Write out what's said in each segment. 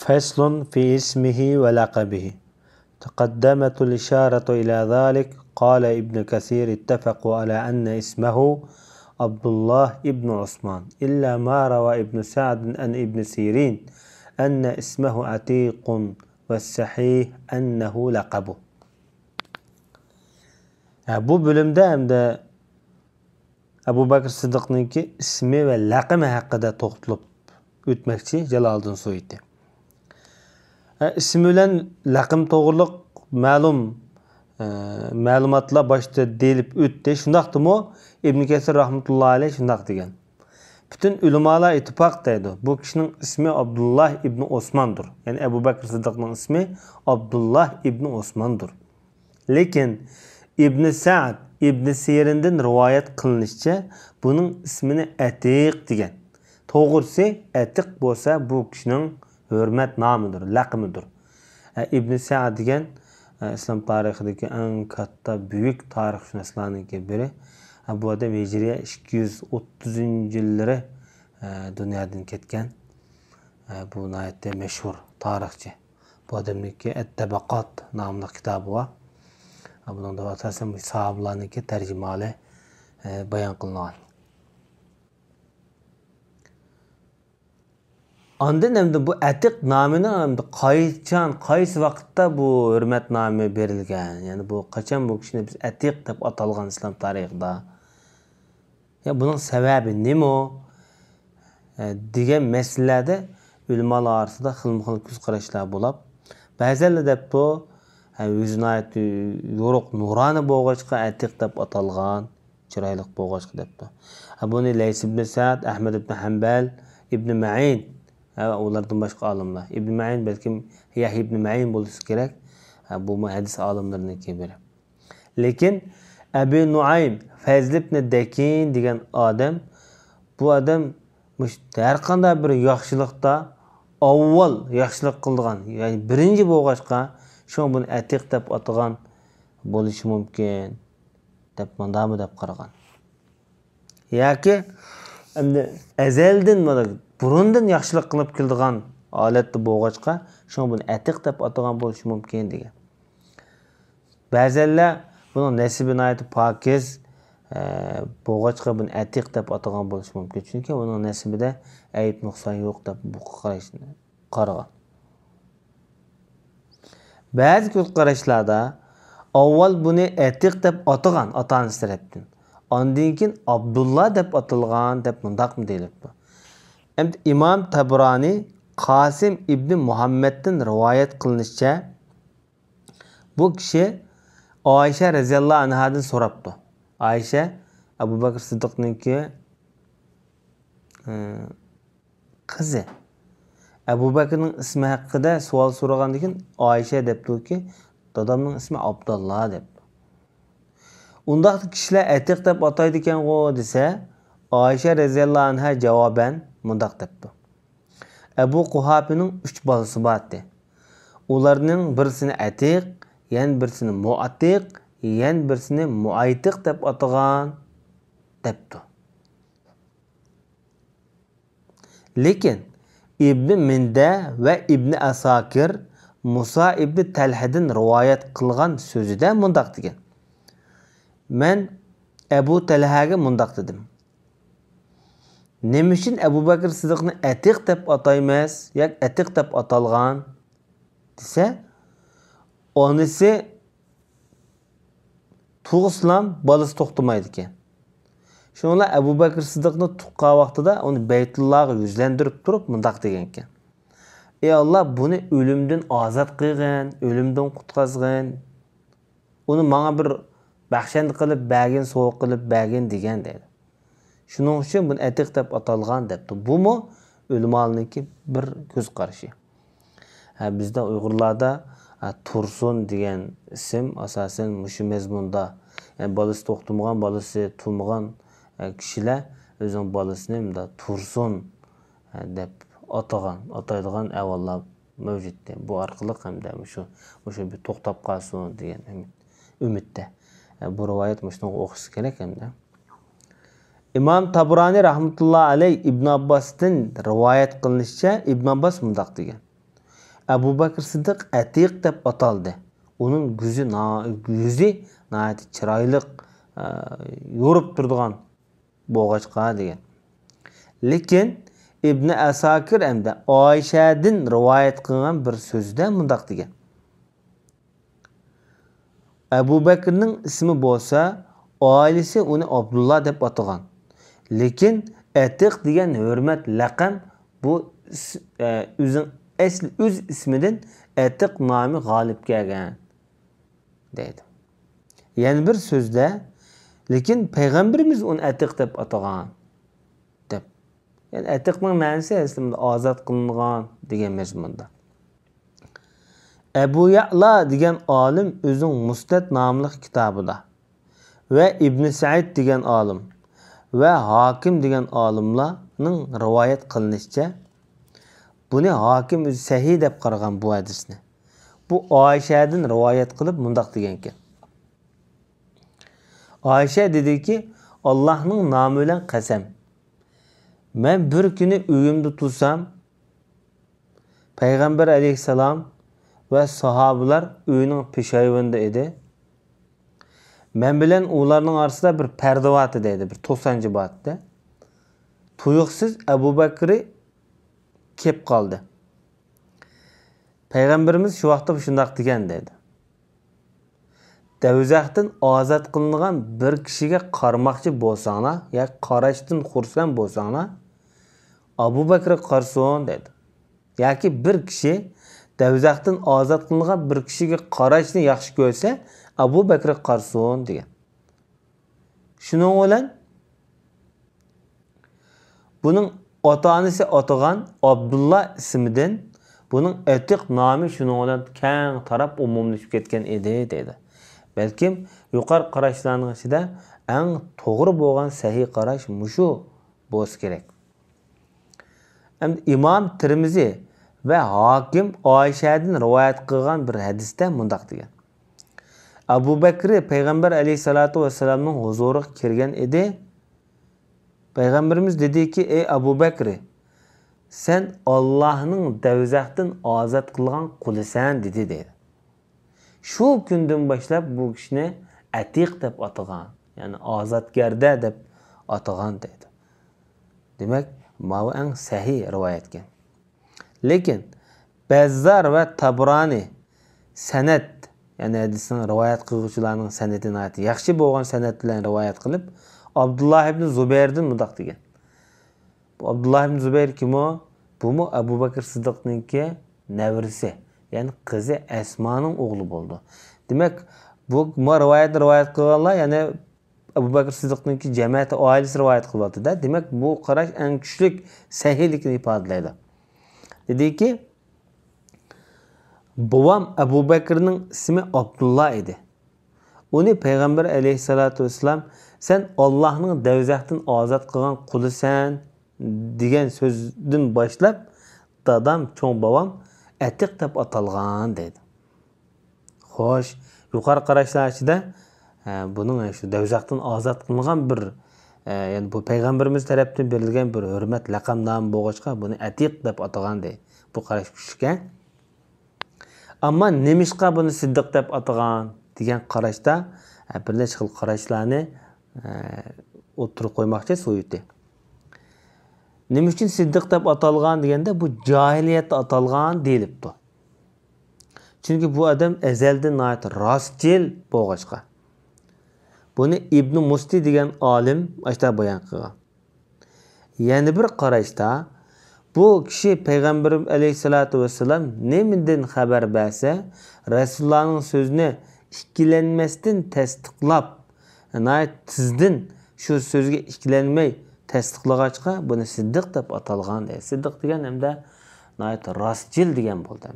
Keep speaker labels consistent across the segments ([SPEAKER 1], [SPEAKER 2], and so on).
[SPEAKER 1] فصل في اسمه ولقبه تقدمت الإشارة إلى ذلك قال ابن كثير اتفقوا على أن اسمه عبد الله ابن عثمان إلا ما روى ابن سعد عن ابن سيرين أن اسمه عتيق والصحيح أنه لقبه أبو بلم bölümde دا أبو بكر Bakr اسمه ismi حقدا lakımı hakkında toplulup ütmekçi Celaldın Suidi. ismi bilan laqim to'g'riliq ma'lum e, ma'lumotlar boshida deyilib o'tdi shundaqdimi ibn kasir rahmatullohi alayhi shundaq degan butun ulamolar ittifoq deydi bu kishining ismi abdulloh ibn osmondir ya'ni abu bakr siddiqning ismi abdulloh ibn osmondir lekin ibn saad ibn serindan rivoyat qilinishicha buning ismini atiq degan to'g'risi atiq bo'lsa bu kishining hurmat nomidir laqmidir e, ibn sa degan e, islom tarixidagi eng katta buyuk tarixshunoslarniki biri e, bu odam hijriya ikki yuz o'ttizinchi yillari dunyodan ketgan bu nihoyatda mashhur tarixchi bu odamniki attabaqot nomli kitobi bor buningda asosan sahoblarniki tarjimali bayon qilingan Ondan endi bu atiq nomini endi qayçan, qaysi vaqtda bu hurmat nomi berilgan? Ya'ni bu qachon bu kishini biz atiq deb atalgan islom tarixida? Ya buning sababi nima? E, degan masalalarda ulamolar orasida xilma-xil ko'z-qarashlar bo'lib, ba'zilar deb bu o'zini yo'ruq nurani bo'lg'achqa atiq deb atalgan chiroyli bo'lg'achqa debdi buni lays ibn sad ahmad ibn hambal ibn main ә, олардың басқа алымлар ибн мәйін бәлкім яхи ибн мәйін болуы керек ә, бұл хадис алымдарының кейбірі лекин әбу нуайм фәзіл ибн дәкин деген адам бұл адам әрқандай бір яхшылықта ауал яхшылық қылған яғни бірінші болғашқа шоң бұны әтик деп атаған болушы мүмкін деп мындаймы деп қараған яки әзелдің burundan yaxshilik qilib keldigan holatda bo'lg'achqa shu buni atiq deb atagan bo'lishi mumkin degan ba'zanlar buni nasibini aytib pokiz e, bo'g'ochqa buni atiq deb atagan bo'lishi mumkin chunki uni nasibida ayb nuqson yo'q deb qarashni qaragan ba'zi ko'zqarashlarda avval buni atiq deb atagan ota onasi tarafdan ondan keyin abdulla deb atalgan deb mundoqmi deyilibdi hamda imom taburoniy qosim ibn muhammaddan rivoyat qilinishicha bu kishi oysha roziyallohu anhadan so'rabdi oysha abu bakr siddiqniki e, qizi abu bakrning ismi haqida savol so'ragandan keyin oysha debdiki dadamning ismi abdulloh deb undaq kishilar atiq deb ataydi ekan desa Айша Резеллағын ғай жауабен мұндақ депті. Әбу Қухапиның үш басысы бағатты. Оларының бірсіні әтиқ, ең бірсіні муатиқ, ең бірсіні муайтиқ деп атыған депті. Лекен, Ибні Минде вән Ибні Асакир Муса Ибні Тәлхедін руайет қылған сөзі де мұндақ деген. Мен Әбу Тәлхегі мұндақ дедім. Нем үшін Әбу Бәкір Сыдықны әтиқ деп атаймас, як деп аталған десе, онысы туғыслан балыс тоқтымайды екен. Шын ола Әбу Бәкір Сыдықны туққа вақтыда оны бәйтіліғағы жүзлендіріп тұрып, мұндақ деген екен. Е, Алла, бұны өлімдің азат қиған, өлімдің құтқазғын, оны маңа бір бәқшенді қылып, бәген соғы қылып, бәген деген дейді shuning uchun деп atiq deb atalgan debdi bumu бір bir ko'z qarashi bizda uyg'urlarda tursun деген ism asosan Балысы mazmunda yani bolasi баласы bolasi tug'magan kishilar o'zini bolasini munda tursun deb atagan ataydigan avallar mavjud bu orqali hamda shu o'sha bir to'xtab bu имам табурани рахматулла алей ибн аббастың риуаят қылынышша ибн аббас мындақ деген әбу бәкір сыдық әтиқ деп аталды оның жүзі на, жүзі наәті чырайлық еуріп тұрдыған болғашқа деген лекен ибн Асакир әмді айшадың риуаят қылған бір сөзде мұндақ деген әбу бәкірнің ісімі болса айлісі оны абдулла деп атаған lekin atiq degan hurmat laqam bu o'zin asl o'z ismidan atiq nomi g'olib kelgan deydi yana bir so'zda lekin payg'ambarimiz uni atiq deb atagan deb ya'ni atiqning ma'nosi aslida ozod qilingan degan mazmunda abu yala degan olim o'zining mustad nomli kitobida va ibn said degan olim ve hakim degan olimlarning rivoyat qilinishicha buni hakim o'zi sahiy deb bu hadisni bu oyshadan rivoyat qilib mundoq ki. Ayşe dedi ki Allah'ın nomi bilan qasam man bir kuni uyimda tursam payg'ambar alayhissalom ve sahobalar uyning peshayvonida edi man bilan ularning orasida bir parda vati deydi bir to'qsoninchi bobda tuyuqsiz abu bakri kelib qoldi payg'ambarimiz shu vaqtda shundoq degan dedi davzaxdan ozod qilingan bir kishiga qarmoqchi bo'lsanglar yoki qarashdan xursand bo'lsanglar abu bakr qarsin dedi yoki bir kishi davzaxdan ozod qilingan bir kishiga qarashni yaxshi ko'rsa abu bakr qarsun degan shuning bilan buning ota onasi otag'an abdulla ismidan buning atiq nomi shuning bilan kang tarab umumlashib ketgan edi dedi balkim yuqori qarashlarning ichida eng to'g'ri bo'lgan sahiy qarash mushu bo'lsa kerak endi imom termiziy va hokim oyshadan rivoyat qilgan bir hadisda mundoq degan abu bakri payg'ambar alayhissalotu vassalamning huzuriga kirgan edi payg'ambarimiz dediki ey abu bakri sen ollohning davzaxdan ozod qilgan qulisan dedi dedi shu kundan boshlab bu kishini atiq deb atagan ya'ni ozodgarda deb atagan dedi demak mavi ang sahiy rivoyat etgan lekin bazzar va tabrani san'at ya'ni hadisni rivoyat qiluvchilarning senetini nihoyatda yaxshi bo'lgan san'at bilan rivoyat Abdullah abdulloh ibn zubayrdan mundoq degan bu abdulloh ibn zubayr kim u bumu abu bakr ki, navrisi ya'ni kızı Esman'ın oğlu oldu. Demek bu mu rivoyatni rivoyat qilganlar ya'ni abu bakr ki jamiyati ailesi rivoyat qilyaptida Demek bu en qarash eng kuchlik sahiylikni Dedi ki. бұвам әбу бәкірінің ісімі абдулла еді оны пайғамбар әлейхисалату ассалам сен аллаһның дәузақтан азат қылған құлысән деген сөздің башлап дадам чоң бабам әтиқ деп аталған деді хош жоғары қарашыларшыда ә, бұның шу дәузақтан азат қылынған бір ә, енді бұл пайғамбарымыз тараптан берілген бір үрмет лақамнам болғашқа бұны әтиқ деп аталған дейді бұл қарашкішке Ама немішқа бұны сиддық деп деген қарашта, э, бірлеш қыл қарашланы э, отыры қоймақ жес ойыты. Немішкін сиддық деп аталған дегенде, бұл жайлиет аталған дейліп тұ. бұл адам адам әзәлді рас растел болғашқа. Бұны Ибн Мусти деген алым ашта баян қыға. Яны бір қарашта, bu kishi payg'ambarimiz alayhissalotu vassalam nemindan xabar bersa rasulullohning so'zini ikkilanmasdan tasdiqlab tizdin shu so'zga ikkilanmay tasdiqlag'achqa buni siddiq deb atalgan siddiq degan hamda rostchil degan bo'ldi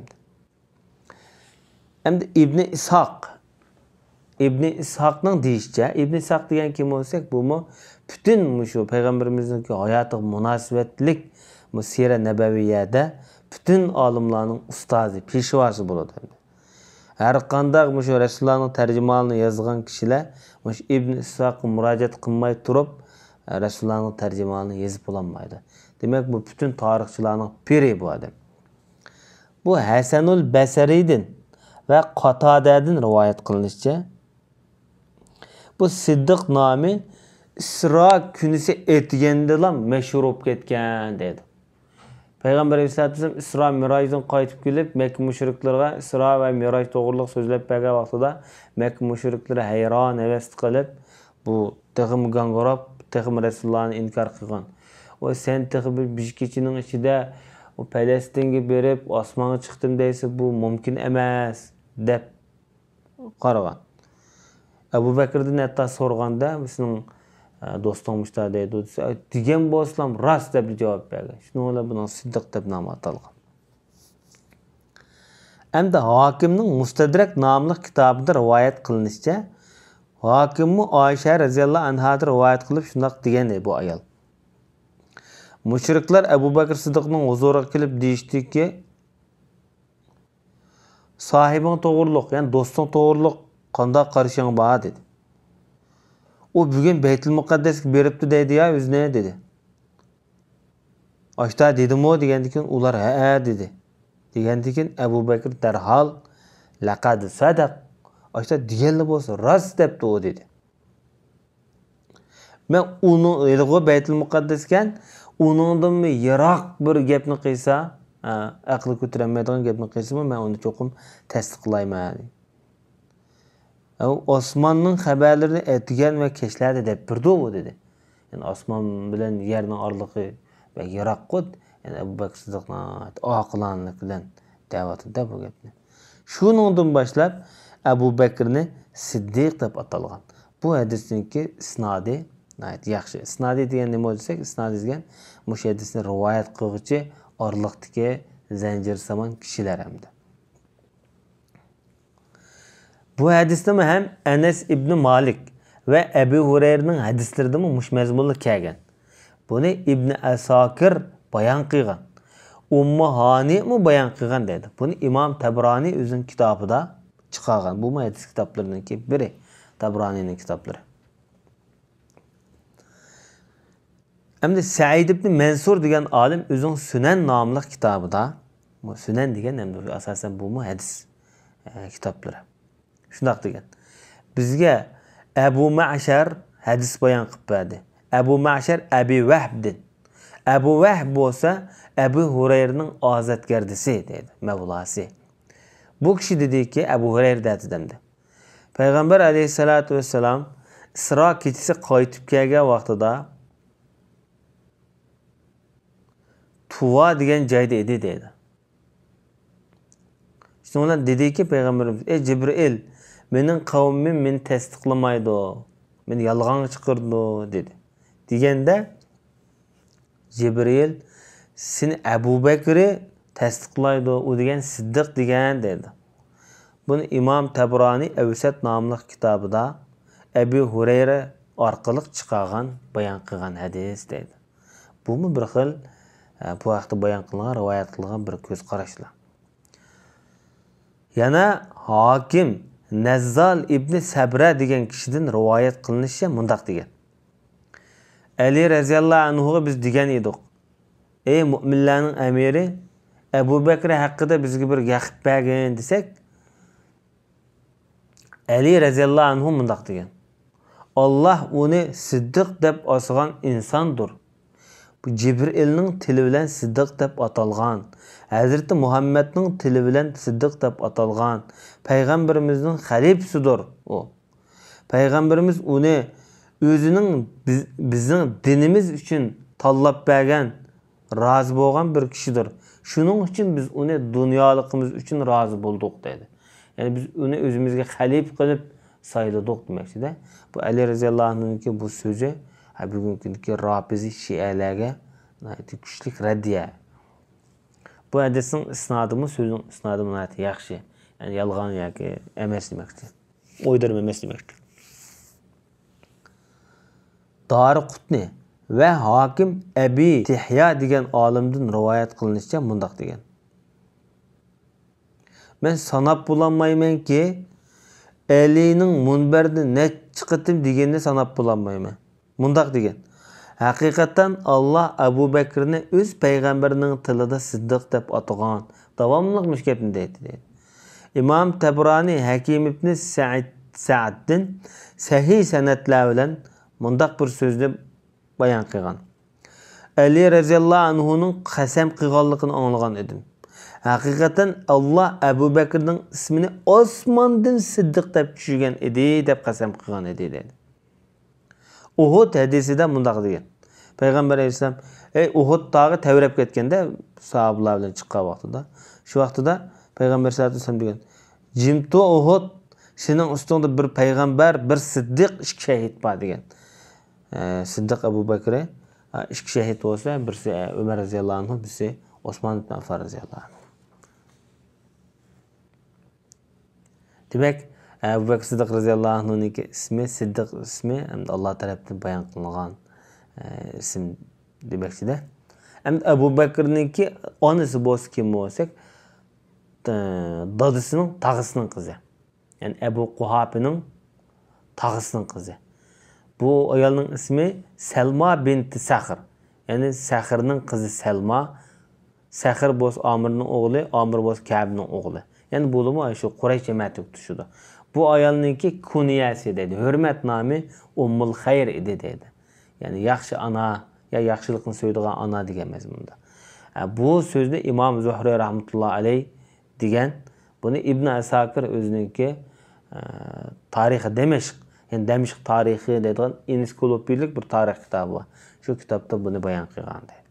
[SPEAKER 1] endi ibn ishoq ibn ishoqning deyishicha ibn ishoq degan kim bo'lsak bumi butun shu payg'ambarimizniki hayotiga munosabatlik Sira nabaviyada butun olimlarning ustozi peshvosi bo'ladi har qanday shu rasulullohni tarjimonini yozgan kishilar shu ibn isoqqa murojaat qilmay turib rasulullohni tarjimonini ola olmaydi. demak bu butun tarixchilarning piri bu adam. bu hasanul Basridin va qatodadin rivoyat qilinishicha bu siddiq nomi isro kunisi etgandala mashhur bo'lib ketgan dedi. Peyğəmbər Əleyhisselam İsra Mirajdan qayıtıb gəlib Məkkə müşriklərə İsra və Miraj doğruluq sözləb bəqə vaxtıda Məkkə müşriklərə heyran həvəs qılıb bu təğim qanqorab təğim Rəsullərini inkar qılğan. O sən təğim bir keçinin içində o Palestinə verib osmanğa çıxdım desə bu mümkün emas deyə qarğan. Əbu Bəkrdən hətta sorğanda sizin do'stim ishda deydi desa degan bo'lsam rost deb javob bergan shunla buni siddiq deb nom atalgan hamda hokimning mustadrak nomli kitobida rivoyat qilinishicha hokimni oysha roziyallohu anhada rivoyat qilib shundoq degan bu ayol mushriklar abu bakr siddiqning huzuriga kelib deyishdiki sohibing to'g'riliq ya'ni do'sting to'g'riliq qandoq qarishing bor dedi u bugun baytil muqaddasga beribdi deydiya o'zini dedi oshda dedimu degandan keyin ular ha ha dedi degandan keyin abu bakr darhol laqad sadaq oshda deganlar bo'lsa rost debdi u dedi man uni ilg'u baytil muqaddasga unidan yiroq bir gapni qilsa aqli ko'tarolmaydigan gapni qilsa man uni cho'qim tasdiqlayman osmonning xabarlarini aytgan va kesladi deb birdovu dedi ya'ni osmon bilan yerni orlig'i va yiroqqu ya'ni abu bakr siddiqni oqilonlik bilan deyotida bu gapni shuningdan boshlab abu bakrni siddiq deb atalgan bu hadisniki isnodi yaxshi isnodiy degan nima desak isnodi degan o'sha hadisni rivoyat qilg'ichi orliqdagi zanjir kishilar hamda Bu hadiste mi hem Enes İbni Malik ve Ebu Hureyre'nin hadislerinde mi muş mezmurluk kelgan. Buni İbni Esakir bayan qilgan. Ummu Hani mi bayan qilgan dedi. Bunu İmam Tabrani özünün kitabında çıkargan. Bu mu hadis kitaplarının ki biri. Tabrani'nin kitapları. Hem de Said ibn Mansur degen alim özün Sünen namlıq kitabı da. Sünen degen hem de asasen bu mu hadis e, kitapları. shundoq degan bizga abu mashar hadis bayon qilib berdi abu mashar abi vahbdin abu vahb bo'lsa abu hurayrning ozodgardisi deydi mavlosi bu kishi dediki abu hurayr dedi demdi payg'ambar alayhissalotu vassalam isro kechasi qaytib kelgan vaqtida tuva degan joyda edi deydi shuni dediki payg'ambarimiz ey jibril менің қауымым мені тәстіқламайды мен жалған шықырды деді дегенде жебірейіл сен әбу бәкірі тәстіқлайды о деген сіддіқ деген деді бұны имам тәбұрани әусәт намлық китабыда әбу Хүрейрі арқылық шықаған баян қылған әдес деді бұл бір қыл ә, бұл баян қылған риуаят қылған бір көзқарашлар яна хаким Nazzal ibn Sabra degan kishidan rivoyat qilinishicha mundaq degan. Ali raziyallohu anhuga biz degan edik. Ey mu'minlarning amiri Abu Bakr haqida bizga bir gap bergin desak, Ali raziyallohu anhu mundaq degan. Alloh uni Siddiq deb osgan insondir. Bu Jibrilning tili bilan Siddiq deb atalgan hazrati muhammadning tili bilan siddiq deb atalgan payg'ambarimizning xalifasidir u payg'ambarimiz uni o'zining biz, bizning dinimiz uchun tanlab bergan rozi bo'lgan bir kishidir shuning uchun biz uni dunyoligimiz uchun rozi bo'ldik dedi ya'ni biz uni o'zimizga xalif qilib sayladik demoqchida bu ali roziyallohu anhuniki bu so'zi bugungi kungi robizi shialarga kuchli raddiya Bu hədisnin isnadımı sözün isnadımın ayəti yaxşı. Yəni yalğan ya ki, əməs deməkdir. Oydurma əməs deməkdir. Darı Qutni və hakim Əbi Tihya deyilən alimdən rivayət qılınışca mındaq deyilən. Mən sanab bulanmayımən ki, Əli'nin münbərdə nə çıxıtım deyəndə sanab bulanmayımən. Mındaq deyilən. Хақиқаттан, Аллах Абу Бәкірні өз пәйғамбірінің тылыда сіддіқ деп атыған. Давамлық мүшкепінде дейді. Имам Тәбірани Хәкем Ибні Сәаддін сәхи сәнәтлі әуілін мұндақ бір сөзді баян қиған. Әли Резелла Анхуның қасам қиғалықын аңылған өдім. Хақиқаттан, Аллах Абу Бәкірдің ісміні Османдың сіддіқ деп түшіген еді деп қасәм қиған еді ухуд хадисиде мындай деген пайғамбар алейхисалам ей ухуд тағы тәуіреп кеткен да сахабалар білен шыққан уақытыда шу уақытыда пайғамбар саллаллаху алейхи деген жимту ухуд сенің үстіңде бір пайғамбар бір сиддиқ ішкі шәһид бар деген ә, әбу бәкір ішкі шәһид болса бірсі өмәр разиаллаху анху бірсі осман ибн афар разиаллаху анху демек Əbu Bəkr Siddiq rəziyallahu anhın ismi Siddiq ismi həm də Allah tərəfindən bəyan qılınan e, isim deməkdir də. Həm də Əbu Bəkrninki anası bolsa kim olsak, e, dadısının tağısının qızı. Yəni Əbu Quhabinin tağısının qızı. Bu ayalın ismi Selma binti Səxir. Yəni Səxirnin qızı Selma. Səxir boz Amir'nin oğlu, Amir boz Kəbinin oğlu. Yəni bu da mı şu Qureyş cəmiyyəti tutuşudu. Bu ayolniki kuniyasi dedi. Hürmet nami Ummul Xayr idi dedi. Yani yaxshi ana ya yaxshilikni so'ydigan ana degan mazmunda Bu sözde İmam Zuhri rahmetullahi aleyh degan buni ibn asakir o'ziniki e, tarixi damashq ya'ni damishq tarixi deydigan ensiklopedik bir tarix kitobi bor shu kitobda buni bayon qilgan